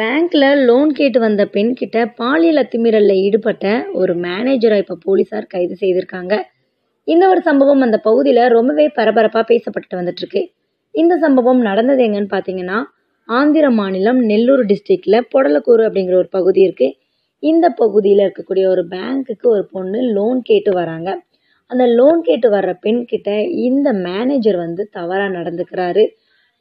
பேங்க்கில் லோன் கேட்டு வந்த பெண் கிட்ட பாலியல் அத்துமீறலில் ஈடுபட்ட ஒரு மேனேஜரை இப்போ போலீசார் கைது செய்திருக்காங்க இந்த ஒரு சம்பவம் அந்த பகுதியில் ரொம்பவே பரபரப்பாக பேசப்பட்டு வந்துட்டுருக்கு இந்த சம்பவம் நடந்தது எங்கன்னு பார்த்தீங்கன்னா ஆந்திர மாநிலம் நெல்லூர் டிஸ்ட்ரிக்டில் பொடலக்கூறு அப்படிங்கிற ஒரு பகுதி இருக்குது இந்த பகுதியில் இருக்கக்கூடிய ஒரு பேங்க்குக்கு ஒரு பொண்ணு லோன் கேட்டு வராங்க அந்த லோன் கேட்டு வர்ற பெண்கிட்ட இந்த மேனேஜர் வந்து தவறாக நடந்துக்கிறாரு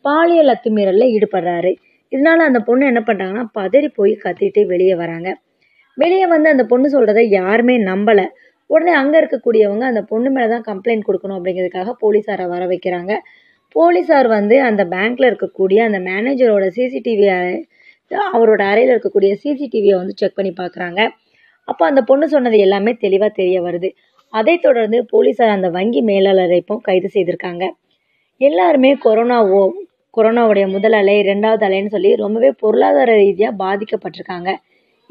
பாலியல் அத்துமீறலில் ஈடுபடுறாரு இதனால் அந்த பொண்ணு என்ன பண்ணுறாங்கன்னா பதறி போய் கத்திட்டு வெளியே வராங்க வெளியே வந்து அந்த பொண்ணு சொல்கிறத யாருமே நம்பலை உடனே அங்கே இருக்கக்கூடியவங்க அந்த பொண்ணு மேலே தான் கம்ப்ளைண்ட் கொடுக்கணும் அப்படிங்கிறதுக்காக போலீஸாரை வர வைக்கிறாங்க போலீஸார் வந்து அந்த பேங்க்கில் இருக்கக்கூடிய அந்த மேனேஜரோட சிசிடிவி அவரோட அறையில் இருக்கக்கூடிய சிசிடிவியை வந்து செக் பண்ணி பார்க்குறாங்க அப்போ அந்த பொண்ணு சொன்னது எல்லாமே தெளிவாக தெரிய வருது அதை தொடர்ந்து போலீஸார் அந்த வங்கி மேலாளரைப்பும் கைது செய்திருக்காங்க எல்லாருமே கொரோனாவோ கொரோனாவுடைய முதல் அலை ரெண்டாவது அலைன்னு சொல்லி ரொம்பவே பொருளாதார ரீதியாக பாதிக்கப்பட்டிருக்காங்க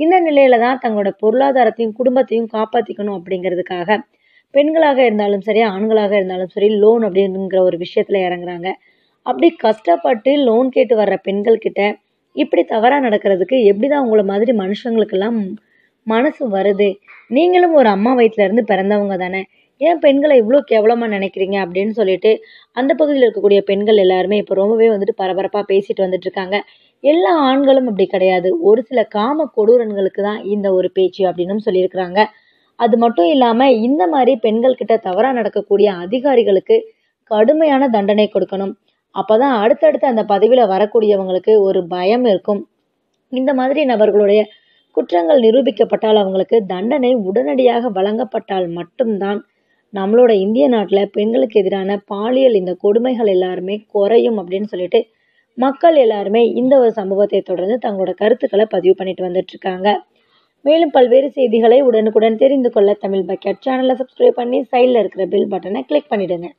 இந்த நிலையில தான் தங்களோட பொருளாதாரத்தையும் குடும்பத்தையும் காப்பாற்றிக்கணும் அப்படிங்கிறதுக்காக பெண்களாக இருந்தாலும் சரி ஆண்களாக இருந்தாலும் சரி லோன் அப்படிங்கிற ஒரு விஷயத்தில் இறங்குறாங்க அப்படி கஷ்டப்பட்டு லோன் கேட்டு வர்ற பெண்கள்கிட்ட இப்படி தவறாக நடக்கிறதுக்கு எப்படி தான் உங்களை மாதிரி மனுஷங்களுக்கெல்லாம் மனசு வருது நீங்களும் ஒரு அம்மா வயிற்றுல இருந்து பிறந்தவங்க தானே ஏன் பெண்களை இவ்வளோ கேவலமாக நினைக்கிறீங்க அப்படின்னு சொல்லிட்டு அந்த பகுதியில் இருக்கக்கூடிய பெண்கள் எல்லாருமே இப்போ ரொம்பவே வந்துட்டு பரபரப்பாக பேசிட்டு வந்துட்டு இருக்காங்க எல்லா ஆண்களும் அப்படி கிடையாது ஒரு சில காம கொடூரன்களுக்கு தான் இந்த ஒரு பேச்சு அப்படின்னு சொல்லியிருக்கிறாங்க அது மட்டும் இல்லாமல் இந்த மாதிரி பெண்கள் கிட்ட தவறாக நடக்கக்கூடிய அதிகாரிகளுக்கு கடுமையான தண்டனை கொடுக்கணும் அப்போ தான் அடுத்தடுத்து அந்த பதவியில் வரக்கூடியவங்களுக்கு ஒரு பயம் இருக்கும் இந்த மாதிரி நபர்களுடைய குற்றங்கள் நிரூபிக்கப்பட்டால் அவங்களுக்கு தண்டனை உடனடியாக வழங்கப்பட்டால் மட்டும்தான் நம்மளோட இந்திய நாட்டில் பெண்களுக்கு எதிரான பாலியல் இந்த கொடுமைகள் எல்லாருமே குறையும் அப்படின்னு சொல்லிட்டு மக்கள் எல்லாருமே இந்த ஒரு சம்பவத்தை தொடர்ந்து தங்களோட கருத்துக்களை பதிவு பண்ணிட்டு வந்துட்டு இருக்காங்க மேலும் பல்வேறு செய்திகளை உடனுக்குடன் தெரிந்து கொள்ள தமிழ் பக்கெட் சேனலை சப்ஸ்கிரைப் பண்ணி சைடில் இருக்கிற பில் பட்டனை கிளிக் பண்ணிடுங்க